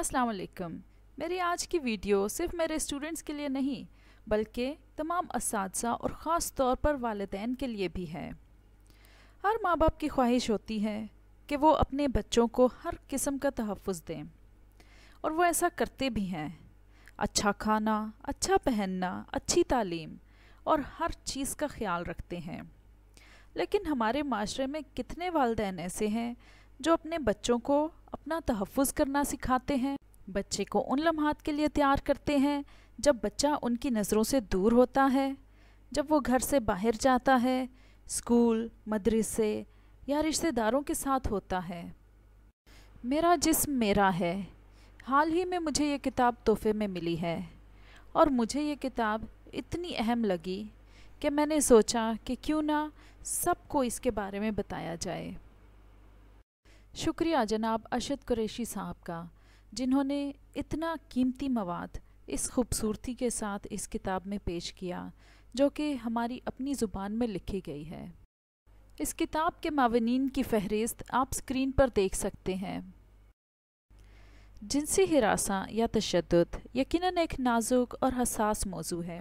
अस्सलाम वालेकुम मेरी आज की वीडियो सिर्फ मेरे स्टूडेंट्स के लिए नहीं बल्कि तमाम इस और ख़ास तौर पर वालदान के लिए भी है हर माँ बाप की ख्वाहिश होती है कि वो अपने बच्चों को हर किस्म का तहफ़ दें और वो ऐसा करते भी हैं अच्छा खाना अच्छा पहनना अच्छी तालीम और हर चीज़ का ख्याल रखते हैं लेकिन हमारे माशरे में कितने वालदेन ऐसे हैं जो अपने बच्चों को अपना तहफ़ करना सिखाते हैं बच्चे को उन लम्हात के लिए तैयार करते हैं जब बच्चा उनकी नज़रों से दूर होता है जब वो घर से बाहर जाता है स्कूल मदरसे या रिश्तेदारों के साथ होता है मेरा जिस्म मेरा है हाल ही में मुझे ये किताब तोहफे में मिली है और मुझे ये किताब इतनी अहम लगी कि मैंने सोचा कि क्यों ना सबको इसके बारे में बताया जाए शुक्रिया जनाब अशद कुरैशी साहब का जिन्होंने इतना कीमती मवाद इस खूबसूरती के साथ इस किताब में पेश किया जो कि हमारी अपनी ज़ुबान में लिखी गई है इस किताब के मावनीन की फहरिस्त आप स्क्रीन पर देख सकते हैं जिनसी हिरासा या तशद यकीन एक नाजुक और हसास मौजू है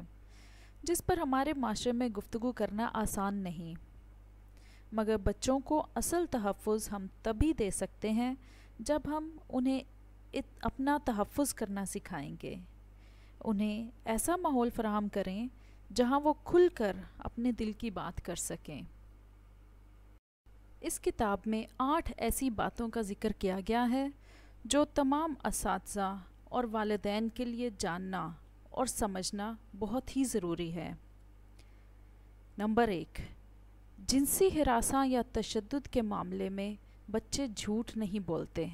जिस पर हमारे माशरे में गुफ्तु करना आसान नहीं मगर बच्चों को असल तहफ़ हम तभी दे सकते हैं जब हम उन्हें इत, अपना तहफ़ करना सिखाएंगे उन्हें ऐसा माहौल फराहम करें जहां वो खुलकर अपने दिल की बात कर सकें इस किताब में आठ ऐसी बातों का ज़िक्र किया गया है जो तमाम इस और वालदेन के लिए जानना और समझना बहुत ही ज़रूरी है नंबर एक जिनसी हिरासा या तशद के मामले में बच्चे झूठ नहीं बोलते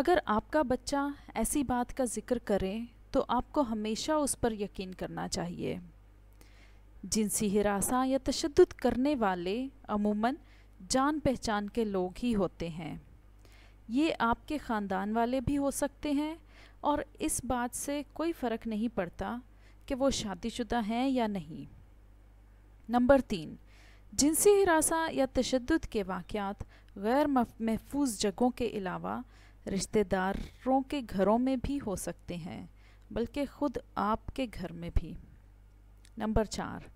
अगर आपका बच्चा ऐसी बात का जिक्र करें तो आपको हमेशा उस पर यकीन करना चाहिए जिनसी हिरासा या तशद करने वाले अमूमन जान पहचान के लोग ही होते हैं ये आपके ख़ानदान वाले भी हो सकते हैं और इस बात से कोई फ़र्क नहीं पड़ता कि वो शादीशुदा हैं या नहीं नंबर तीन जिनसी हिरासा या तशद के वाक़ात गैर महफूज जगहों के अलावा रिश्तेदारों के घरों में भी हो सकते हैं बल्कि ख़ुद आपके घर में भी नंबर चार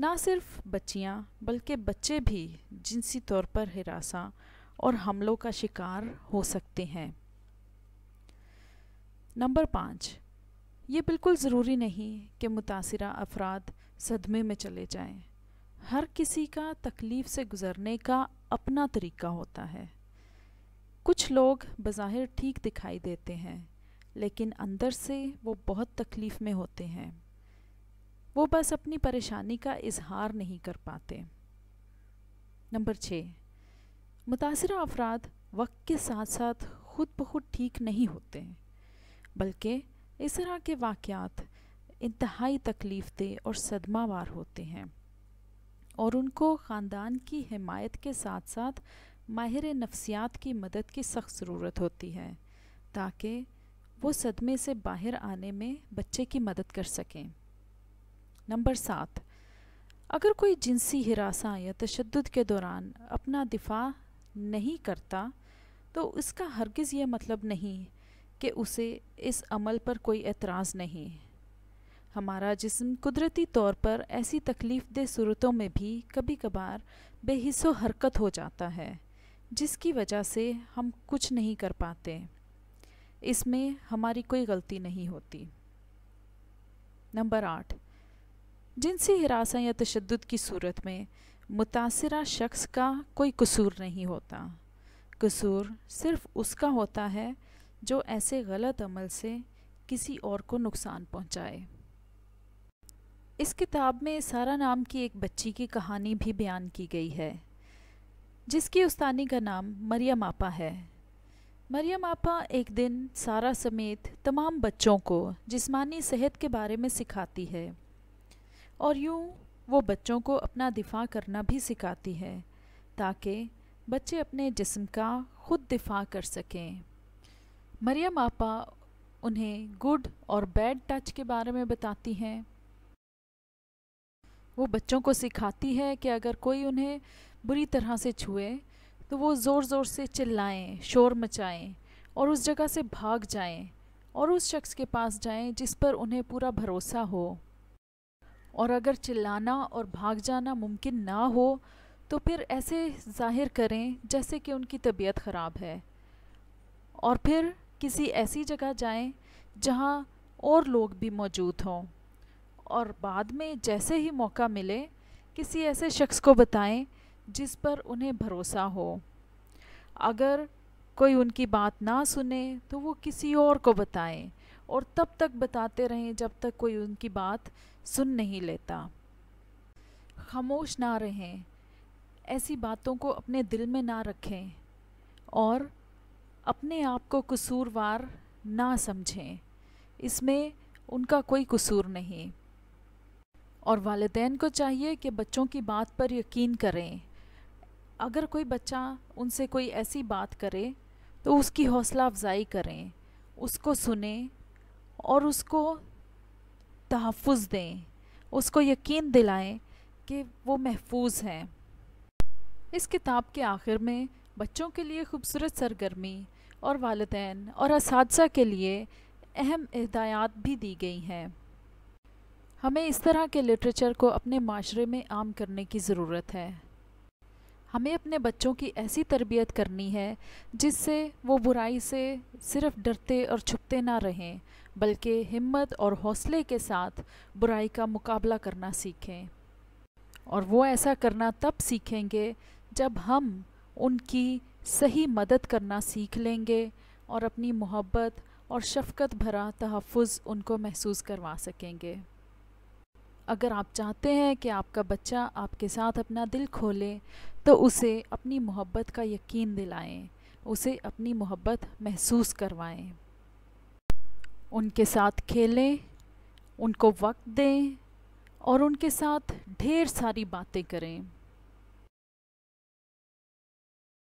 ना सिर्फ बच्चियां बल्कि बच्चे भी जिनसी तौर पर हिरासा और हमलों का शिकार हो सकते हैं नंबर पाँच ये बिल्कुल ज़रूरी नहीं कि मुतासरा अफराद सदमे में चले जाएं हर किसी का तकलीफ़ से गुज़रने का अपना तरीका होता है कुछ लोग बज़ाहिर ठीक दिखाई देते हैं लेकिन अंदर से वो बहुत तकलीफ़ में होते हैं वो बस अपनी परेशानी का इजहार नहीं कर पाते नंबर छः मुतासर अफराद वक्त के साथ साथ खुद ब खुद ठीक नहीं होते बल्कि इस तरह के वाक़ात इंतहाई तकलीफ़ दे और सदमावार होते हैं और उनको ख़ानदान की हमायत के साथ साथ माहिर नफ्सियात की मदद की सख्त ज़रूरत होती है ताकि वो सदमे से बाहर आने में बच्चे की मदद कर सकें नंबर सात अगर कोई जिनसी हिरासा या तशद के दौरान अपना दिफा नहीं करता तो उसका हरगिज़ ये मतलब नहीं कि उसे इस अमल पर कोई एतराज़ नहीं हमारा जिस्म कुदरती तौर पर ऐसी तकलीफ़ दे सूरतों में भी कभी कभार बेहिसो हरकत हो जाता है जिसकी वजह से हम कुछ नहीं कर पाते इसमें हमारी कोई गलती नहीं होती नंबर आठ जिनसी हिरासा या तशद की सूरत में मुतासरा शख्स का कोई कसूर नहीं होता कसूर सिर्फ उसका होता है जो ऐसे गलत अमल से किसी और को नुकसान पहुंचाए इस किताब में सारा नाम की एक बच्ची की कहानी भी बयान की गई है जिसकी उस्तानी का नाम मरियम आपा है मरियम आपा एक दिन सारा समेत तमाम बच्चों को जिस्मानी सेहत के बारे में सिखाती है और यूँ वो बच्चों को अपना दिफा करना भी सिखाती है ताकि बच्चे अपने जिस्म का खुद दिफा कर सकें मरियम आपा उन्हें गुड और बैड टच के बारे में बताती हैं वो बच्चों को सिखाती है कि अगर कोई उन्हें बुरी तरह से छुए तो वो ज़ोर ज़ोर से चिल्लाएं शोर मचाएं और उस जगह से भाग जाएं और उस शख्स के पास जाएं जिस पर उन्हें पूरा भरोसा हो और अगर चिल्लाना और भाग जाना मुमकिन ना हो तो फिर ऐसे जाहिर करें जैसे कि उनकी तबीयत ख़राब है और फिर किसी ऐसी जगह जाएं जहां और लोग भी मौजूद हों और बाद में जैसे ही मौका मिले किसी ऐसे शख्स को बताएं जिस पर उन्हें भरोसा हो अगर कोई उनकी बात ना सुने तो वो किसी और को बताएं और तब तक बताते रहें जब तक कोई उनकी बात सुन नहीं लेता खामोश ना रहें ऐसी बातों को अपने दिल में ना रखें और अपने आप को कसूरवार ना समझें इसमें उनका कोई कसूर नहीं और वालदेन को चाहिए कि बच्चों की बात पर यकीन करें अगर कोई बच्चा उनसे कोई ऐसी बात करे तो उसकी हौसला अफजाई करें उसको सुने और उसको तहफ़ दें उसको यकीन दिलाएं कि वो महफूज हैं इस किताब के आखिर में बच्चों के लिए खूबसूरत सरगर्मी और वालदेन और इस के लिए अहम हदायत भी दी गई हैं हमें इस तरह के लिटरेचर को अपने माशरे में आम करने की ज़रूरत है हमें अपने बच्चों की ऐसी तरबियत करनी है जिससे वो बुराई से सिर्फ डरते और छुपते ना रहें बल्कि हिम्मत और हौसले के साथ बुराई का मुकाबला करना सीखें और वो ऐसा करना तब सीखेंगे जब हम उनकी सही मदद करना सीख लेंगे और अपनी मोहब्बत और शफकत भरा तहफ़ उनको महसूस करवा सकेंगे अगर आप चाहते हैं कि आपका बच्चा आपके साथ अपना दिल खोले तो उसे अपनी मोहब्बत का यकीन दिलाएं उसे अपनी मोहब्बत महसूस करवाएं उनके साथ खेलें उनको वक्त दें और उनके साथ ढेर सारी बातें करें